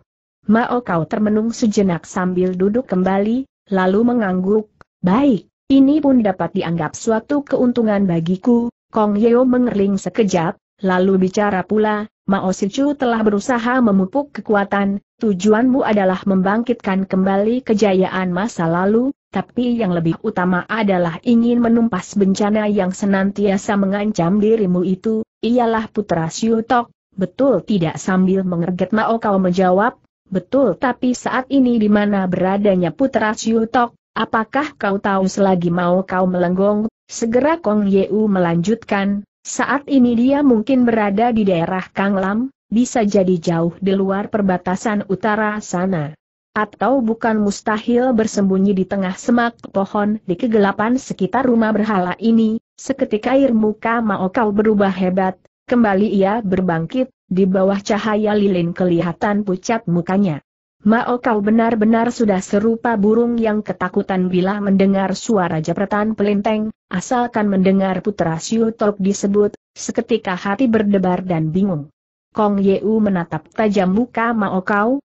S1: Maokau termenung sejenak sambil duduk kembali, lalu mengangguk, baik, ini pun dapat dianggap suatu keuntungan bagiku, Kong Yeo mengerling sekejap, lalu bicara pula, Mao Sichu telah berusaha memupuk kekuatan, tujuanmu adalah membangkitkan kembali kejayaan masa lalu, tapi yang lebih utama adalah ingin menumpas bencana yang senantiasa mengancam dirimu itu, ialah putra Siutok, betul tidak sambil mengerget Mao kau menjawab, betul tapi saat ini di mana beradanya putra Siutok, apakah kau tahu selagi mau kau melenggong, segera Kong Yeu melanjutkan, saat ini dia mungkin berada di daerah Kanglam, bisa jadi jauh di luar perbatasan utara sana. Atau bukan mustahil bersembunyi di tengah semak pohon di kegelapan sekitar rumah berhala ini, seketika air muka Mao berubah hebat, kembali ia berbangkit, di bawah cahaya lilin kelihatan pucat mukanya. Mao benar-benar sudah serupa burung yang ketakutan bila mendengar suara jepretan pelinteng, asalkan mendengar putra Siu Tok disebut, seketika hati berdebar dan bingung. Kong Yeu menatap tajam muka Mao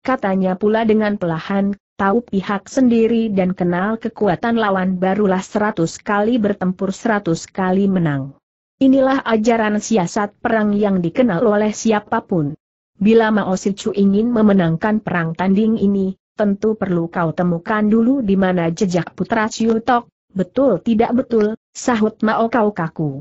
S1: katanya pula dengan pelahan, tahu pihak sendiri dan kenal kekuatan lawan barulah seratus kali bertempur seratus kali menang. Inilah ajaran siasat perang yang dikenal oleh siapapun. Bila Mao Sichu ingin memenangkan perang tanding ini, tentu perlu kau temukan dulu di mana jejak putra Ciu Tok, betul tidak betul, sahut Mao kau kaku.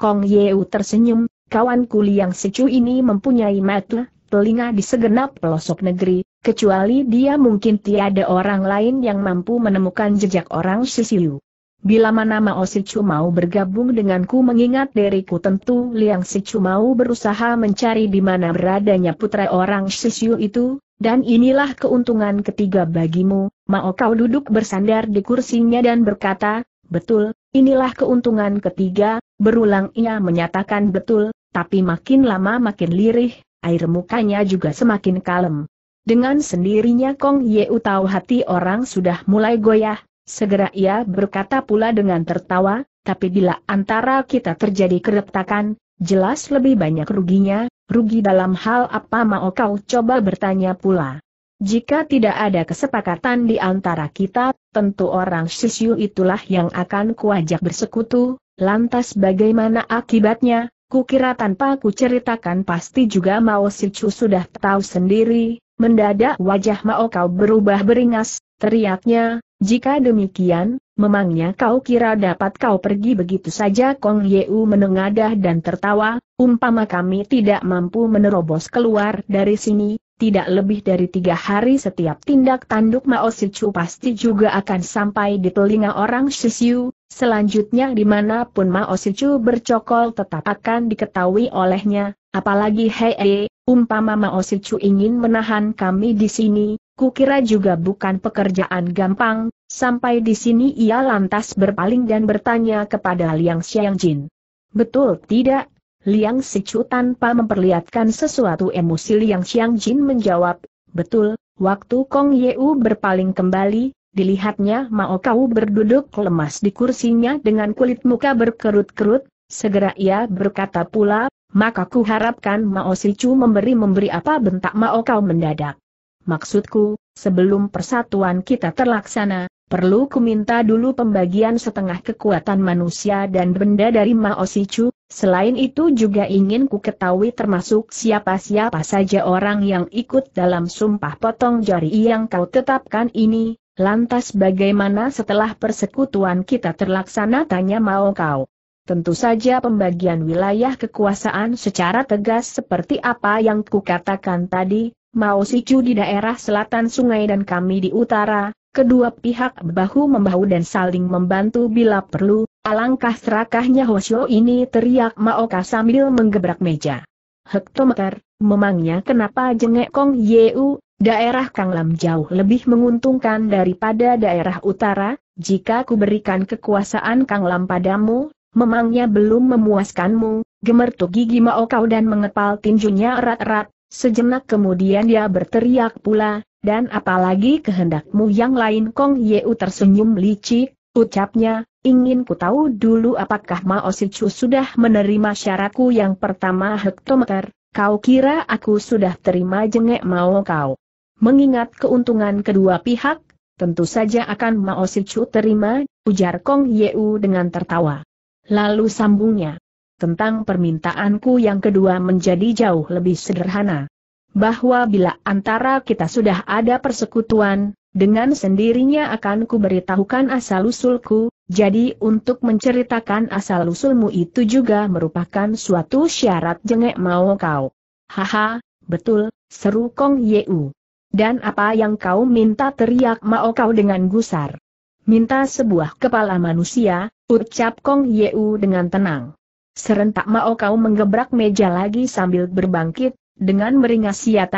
S1: Kong Yeu tersenyum, Kawan kuli yang Sichu ini mempunyai mata telinga di segenap pelosok negeri, kecuali dia mungkin tiada orang lain yang mampu menemukan jejak orang Sisiu. Bila mana Sichu mau bergabung denganku mengingat diriku tentu Liang Sichu mau berusaha mencari di mana beradanya putra orang Sisiu itu, dan inilah keuntungan ketiga bagimu, Mao kau duduk bersandar di kursinya dan berkata, betul, inilah keuntungan ketiga, berulang ia menyatakan betul, tapi makin lama makin lirih, air mukanya juga semakin kalem. Dengan sendirinya Kong Yeu tahu hati orang sudah mulai goyah, segera ia berkata pula dengan tertawa, tapi bila antara kita terjadi keretakan, jelas lebih banyak ruginya, rugi dalam hal apa mau kau coba bertanya pula. Jika tidak ada kesepakatan di antara kita, tentu orang Sisiu itulah yang akan kuajak bersekutu, lantas bagaimana akibatnya, Kukira tanpa ku ceritakan pasti juga Mao Sichu sudah tahu sendiri, mendadak wajah Mao kau berubah beringas, teriaknya, jika demikian, memangnya kau kira dapat kau pergi begitu saja Kong Yeu menengadah dan tertawa, umpama kami tidak mampu menerobos keluar dari sini, tidak lebih dari tiga hari setiap tindak tanduk Mao Sichu pasti juga akan sampai di telinga orang Shishu, Selanjutnya dimanapun Mao Sicu bercokol tetap akan diketahui olehnya, apalagi hei, umpama Mao Sicu ingin menahan kami di sini, kukira juga bukan pekerjaan gampang, sampai di sini ia lantas berpaling dan bertanya kepada Liang Xiangjin. Betul tidak? Liang Sicu tanpa memperlihatkan sesuatu emosi Liang Xiangjin menjawab, betul, waktu Kong Yeu berpaling kembali, Dilihatnya Mao Kau berduduk lemas di kursinya dengan kulit muka berkerut-kerut, segera ia berkata pula, maka ku harapkan Mao Sicu memberi-memberi apa bentak Mao Kau mendadak. Maksudku, sebelum persatuan kita terlaksana, perlu ku minta dulu pembagian setengah kekuatan manusia dan benda dari Mao Sicu, selain itu juga ingin ku ketahui termasuk siapa-siapa saja orang yang ikut dalam sumpah potong jari yang kau tetapkan ini, Lantas bagaimana setelah persekutuan kita terlaksana tanya mau kau? Tentu saja pembagian wilayah kekuasaan secara tegas seperti apa yang kukatakan tadi, mau sicu di daerah selatan sungai dan kami di utara, kedua pihak bahu-membahu dan saling membantu bila perlu, alangkah serakahnya Hoshio ini teriak Maoka sambil menggebrak meja. Hektometer, memangnya kenapa jengek Kong Yeu, Daerah Kanglam jauh lebih menguntungkan daripada daerah utara, jika kuberikan kekuasaan Kanglam padamu, memangnya belum memuaskanmu, gemertu gigi Mao kau dan mengepal tinjunya erat-erat, sejenak kemudian dia berteriak pula, dan apalagi kehendakmu yang lain Kong Yeu tersenyum licik, ucapnya, ingin ku tahu dulu apakah Mao Sichu sudah menerima syaratku yang pertama hektometer, kau kira aku sudah terima jengek Mao kau. Mengingat keuntungan kedua pihak, tentu saja akan Mao Sichu terima, ujar Kong Yeu dengan tertawa. Lalu sambungnya. Tentang permintaanku yang kedua menjadi jauh lebih sederhana. Bahwa bila antara kita sudah ada persekutuan, dengan sendirinya akan kuberitahukan asal-usulku, jadi untuk menceritakan asal-usulmu itu juga merupakan suatu syarat jengek mau kau. Haha, betul, seru Kong Yeu. Dan apa yang kau minta teriak mau kau dengan gusar. Minta sebuah kepala manusia, ucap Kong Yeu dengan tenang. Serentak mau kau menggebrak meja lagi sambil berbangkit, dengan meringas ia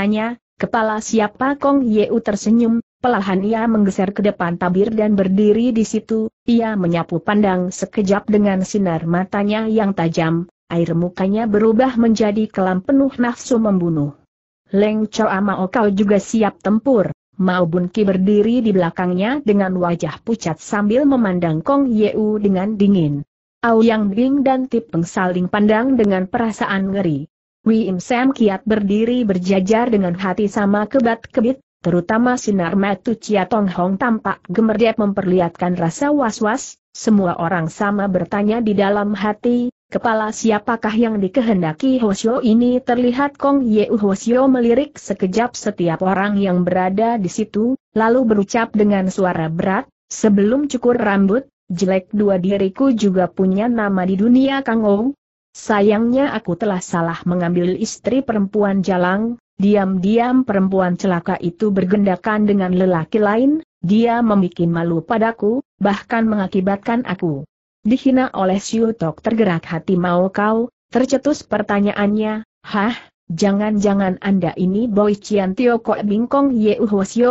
S1: kepala siapa Kong Yeu tersenyum, Pelahan ia menggeser ke depan tabir dan berdiri di situ, ia menyapu pandang sekejap dengan sinar matanya yang tajam, air mukanya berubah menjadi kelam penuh nafsu membunuh. Leng Choa Mao kau juga siap tempur. Mao Bun berdiri di belakangnya dengan wajah pucat sambil memandang Kong Yeu dengan dingin. Ao Yang Bing dan Tipeng saling pandang dengan perasaan ngeri. Wi Im Sam kiat berdiri berjajar dengan hati sama kebat-kebit, terutama sinar metu Cia Tong Hong tampak gemerdep memperlihatkan rasa was-was, semua orang sama bertanya di dalam hati, Kepala siapakah yang dikehendaki Hoshio ini terlihat Kong Yeu Hoshio melirik sekejap setiap orang yang berada di situ, lalu berucap dengan suara berat, sebelum cukur rambut, jelek dua diriku juga punya nama di dunia Kang Ou. Sayangnya aku telah salah mengambil istri perempuan jalang, diam-diam perempuan celaka itu bergendakan dengan lelaki lain, dia membuat malu padaku, bahkan mengakibatkan aku Dihina oleh Siu Tok tergerak hati mau kau, tercetus pertanyaannya, Hah, jangan-jangan Anda ini Boy Cian Tio Kok Bingkong Ye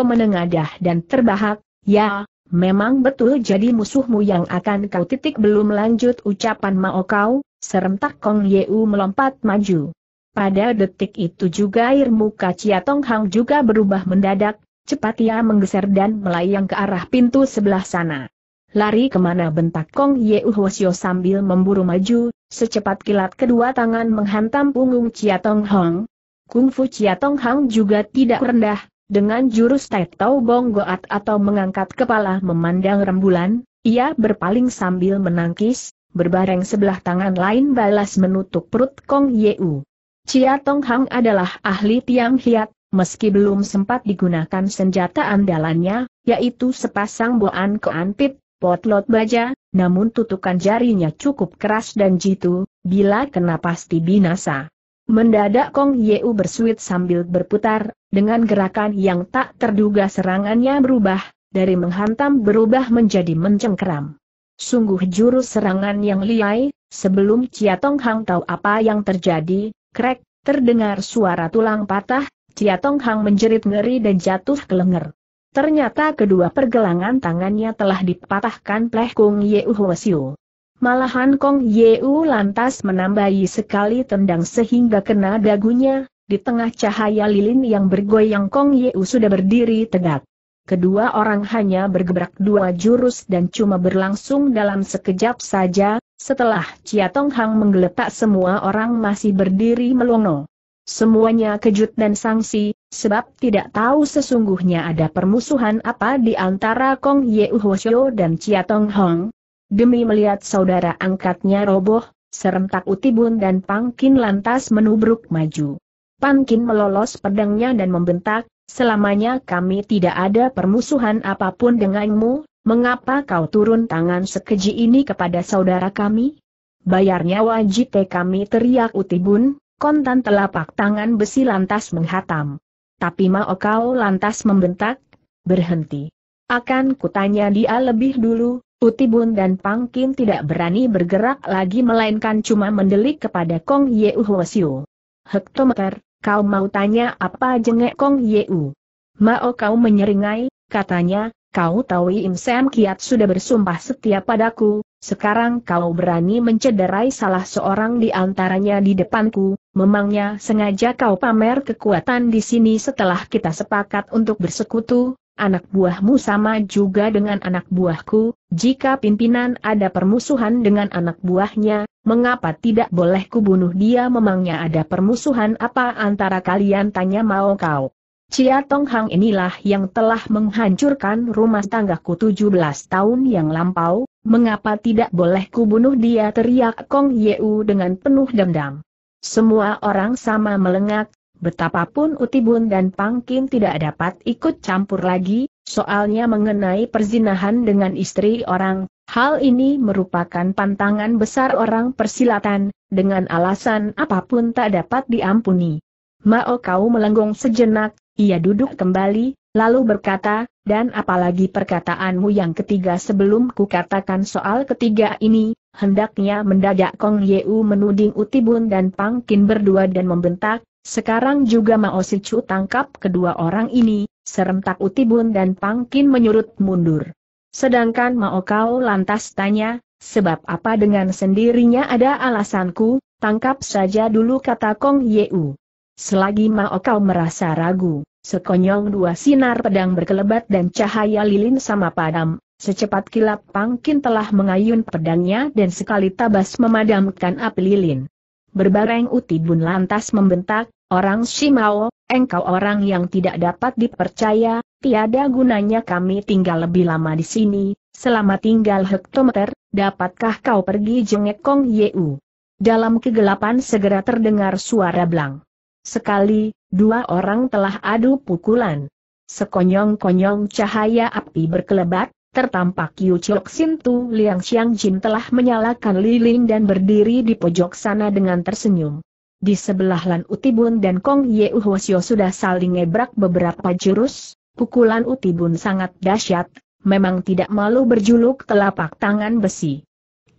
S1: menengadah dan terbahak, ya, memang betul jadi musuhmu yang akan kau titik belum lanjut ucapan mau kau, serentak Kong Ye U melompat maju. Pada detik itu juga air muka Cia Tong Hang juga berubah mendadak, cepat ia menggeser dan melayang ke arah pintu sebelah sana. Lari kemana bentak Kong Ye Uhwasyo sambil memburu maju, secepat kilat kedua tangan menghantam punggung Chia Tong Hong. Kungfu Chia Tong Hong juga tidak rendah, dengan jurus Tai Tau Bong Goat atau mengangkat kepala memandang rembulan, ia berpaling sambil menangkis, berbareng sebelah tangan lain balas menutup perut Kong Yeu. Chia Tong Hang adalah ahli tiang hiat, meski belum sempat digunakan senjata andalannya, yaitu sepasang boan keantip potlot baja, namun tutukan jarinya cukup keras dan jitu, bila kena pasti binasa. Mendadak Kong Yeu bersuit sambil berputar, dengan gerakan yang tak terduga serangannya berubah, dari menghantam berubah menjadi mencengkeram. Sungguh jurus serangan yang liai, sebelum Ciatong Hang tahu apa yang terjadi, krek, terdengar suara tulang patah, Ciatong Hang menjerit ngeri dan jatuh ke lenger. Ternyata kedua pergelangan tangannya telah dipatahkan pleh Kong Yeu Hwasyu. Malahan Kong Yeu lantas menambahi sekali tendang sehingga kena dagunya, di tengah cahaya lilin yang bergoyang Kong Yeu sudah berdiri tegak. Kedua orang hanya bergebrak dua jurus dan cuma berlangsung dalam sekejap saja, setelah Chia Tong Hang menggeletak semua orang masih berdiri melongo. Semuanya kejut dan sangsi, sebab tidak tahu sesungguhnya ada permusuhan apa di antara Kong Ye Hwasyo dan Chia Tong Hong. Demi melihat saudara angkatnya roboh, serentak Utibun dan Pangkin lantas menubruk maju. Pangkin melolos pedangnya dan membentak, selamanya kami tidak ada permusuhan apapun denganmu, mengapa kau turun tangan sekeji ini kepada saudara kami? Bayarnya wajib kami teriak Utibun, kontan telapak tangan besi lantas menghatam. Tapi Mao Kau lantas membentak, berhenti. Akan kutanya dia lebih dulu, Utibun dan Pangkin tidak berani bergerak lagi melainkan cuma mendelik kepada Kong Yeu Hwasyu. Hektometer, kau mau tanya apa jengek Kong Yeu? Mao kau menyeringai, katanya, Kau tahu Im Sam Kiat sudah bersumpah setia padaku, sekarang kau berani mencederai salah seorang di antaranya di depanku, memangnya sengaja kau pamer kekuatan di sini setelah kita sepakat untuk bersekutu, anak buahmu sama juga dengan anak buahku, jika pimpinan ada permusuhan dengan anak buahnya, mengapa tidak boleh kubunuh dia memangnya ada permusuhan apa antara kalian tanya mau kau. Cia Tong Hang inilah yang telah menghancurkan rumah tanggaku 17 tahun yang lampau, mengapa tidak boleh kubunuh dia teriak Kong Yeu dengan penuh dendam. Semua orang sama melengak, betapapun Bun dan Pangkin tidak dapat ikut campur lagi, soalnya mengenai perzinahan dengan istri orang, hal ini merupakan pantangan besar orang persilatan, dengan alasan apapun tak dapat diampuni. Mao kau melenggong sejenak, ia duduk kembali, lalu berkata, dan apalagi perkataanmu yang ketiga sebelum katakan soal ketiga ini, hendaknya mendadak Kong Yeu menuding Utibun dan Pang Kin berdua dan membentak, sekarang juga Mao Sichu tangkap kedua orang ini, serentak Utibun dan Pang Kin menyurut mundur. Sedangkan Mao Kau lantas tanya, sebab apa dengan sendirinya ada alasanku, tangkap saja dulu kata Kong Yeu. Selagi Mao kau merasa ragu, sekonyong dua sinar pedang berkelebat dan cahaya lilin sama padam, secepat kilap Pangkin telah mengayun pedangnya dan sekali tabas memadamkan api lilin. Berbareng Utibun lantas membentak, orang Shimao, engkau orang yang tidak dapat dipercaya, tiada gunanya kami tinggal lebih lama di sini, selama tinggal hektometer, dapatkah kau pergi jengek Kong Yeu? Dalam kegelapan segera terdengar suara belang. Sekali, dua orang telah adu pukulan. Sekonyong-konyong cahaya api berkelebat, tertampak Yu Chok Sin Tu Liang Xiang Jin telah menyalakan lilin dan berdiri di pojok sana dengan tersenyum. Di sebelah Lan Utibun dan Kong Ye Uhwasyo sudah saling ngebrak beberapa jurus, pukulan Utibun sangat dahsyat, memang tidak malu berjuluk telapak tangan besi.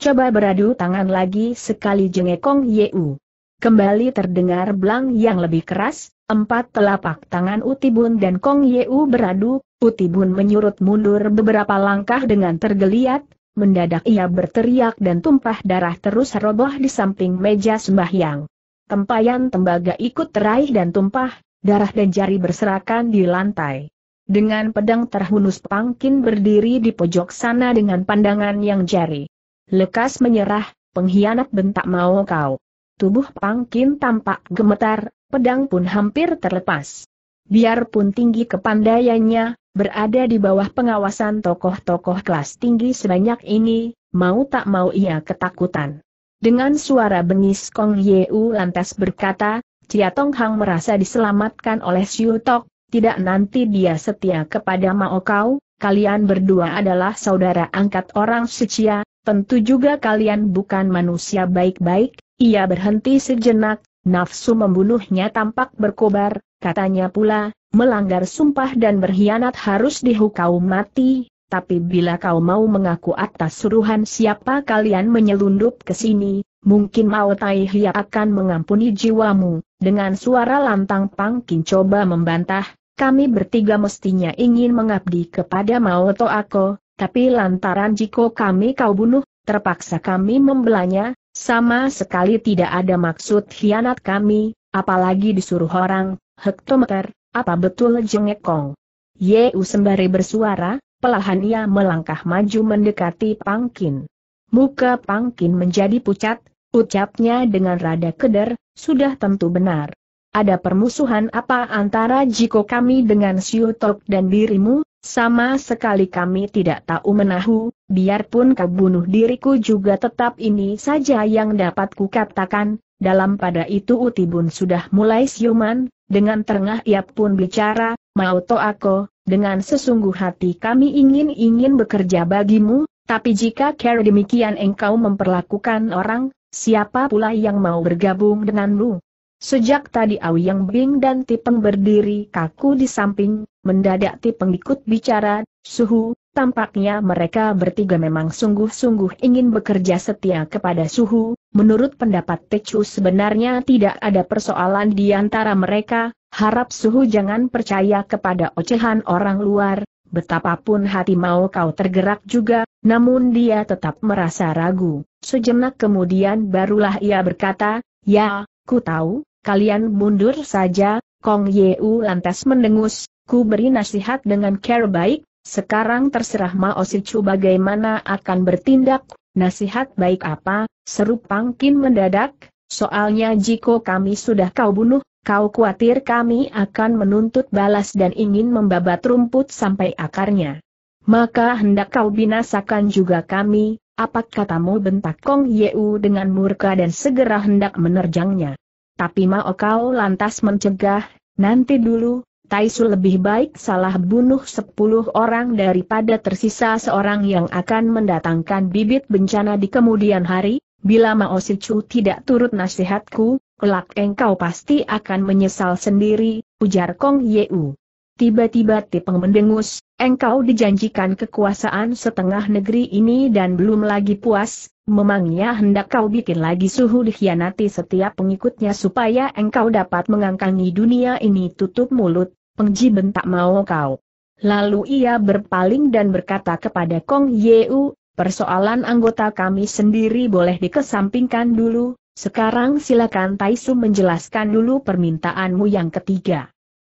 S1: Coba beradu tangan lagi sekali jengekong Yeu. Kembali terdengar blang yang lebih keras, empat telapak tangan Utibun dan Kong Yeu beradu, Utibun menyurut mundur beberapa langkah dengan tergeliat, mendadak ia berteriak dan tumpah darah terus roboh di samping meja sembahyang. Tempayan tembaga ikut teraih dan tumpah, darah dan jari berserakan di lantai. Dengan pedang terhunus Pangkin berdiri di pojok sana dengan pandangan yang jari. Lekas menyerah, pengkhianat bentak mau kau. Tubuh Pang Kim tampak gemetar, pedang pun hampir terlepas. Biarpun tinggi kepandaiannya, berada di bawah pengawasan tokoh-tokoh kelas tinggi sebanyak ini, mau tak mau ia ketakutan. Dengan suara bengis Kong Yeu lantas berkata, Cia Tong Hang merasa diselamatkan oleh Siu Tok, tidak nanti dia setia kepada Mao Kau, kalian berdua adalah saudara angkat orang secia, tentu juga kalian bukan manusia baik-baik, ia berhenti sejenak, nafsu membunuhnya tampak berkobar, katanya pula, melanggar sumpah dan berkhianat harus dihukum mati, tapi bila kau mau mengaku atas suruhan siapa kalian menyelundup ke sini, mungkin Mao Tai Hia akan mengampuni jiwamu. Dengan suara lantang Pangkin coba membantah, kami bertiga mestinya ingin mengabdi kepada Mao Ako, tapi lantaran jiko kami kau bunuh, terpaksa kami membelanya, sama sekali tidak ada maksud hianat kami, apalagi disuruh orang, hektometer, apa betul jengek kong? Yeu sembari bersuara, pelahan ia melangkah maju mendekati Pangkin. Muka Pangkin menjadi pucat, ucapnya dengan rada keder, sudah tentu benar. Ada permusuhan apa antara Jiko kami dengan Siutok dan dirimu? Sama sekali kami tidak tahu menahu, biarpun kau bunuh diriku juga tetap ini saja yang dapat kukatakan, dalam pada itu Utibun sudah mulai siuman, dengan terengah ia pun bicara, mau to aku, dengan sesungguh hati kami ingin-ingin bekerja bagimu, tapi jika care demikian engkau memperlakukan orang, siapa pula yang mau bergabung denganmu? Sejak tadi Awi yang Bing dan Tipeng berdiri kaku di samping, mendadak Tipeng ikut bicara, Suhu, tampaknya mereka bertiga memang sungguh-sungguh ingin bekerja setia kepada Suhu, menurut pendapat Techu sebenarnya tidak ada persoalan di antara mereka, harap Suhu jangan percaya kepada ocehan orang luar, betapapun hati mau kau tergerak juga, namun dia tetap merasa ragu. Sejenak kemudian barulah ia berkata, Ya, ku tahu, kalian mundur saja, Kong Yeu lantas mendengus, ku beri nasihat dengan care baik, sekarang terserah Mao Sichu bagaimana akan bertindak, nasihat baik apa, seru Pangkin mendadak, soalnya jika kami sudah kau bunuh, kau khawatir kami akan menuntut balas dan ingin membabat rumput sampai akarnya. Maka hendak kau binasakan juga kami, apa katamu bentak Kong Yeu dengan murka dan segera hendak menerjangnya. Tapi Mao Kau lantas mencegah, nanti dulu, Taisu lebih baik salah bunuh sepuluh orang daripada tersisa seorang yang akan mendatangkan bibit bencana di kemudian hari, bila Mao Sichu tidak turut nasihatku, kelak engkau pasti akan menyesal sendiri, ujar Kong Yeu. Tiba-tiba Tipeng mendengus, engkau dijanjikan kekuasaan setengah negeri ini dan belum lagi puas, memangnya hendak kau bikin lagi suhu dikhianati setiap pengikutnya supaya engkau dapat mengangkangi dunia ini tutup mulut, pengji bentak mau kau. Lalu ia berpaling dan berkata kepada Kong Yeu, persoalan anggota kami sendiri boleh dikesampingkan dulu, sekarang silakan Taisu menjelaskan dulu permintaanmu yang ketiga.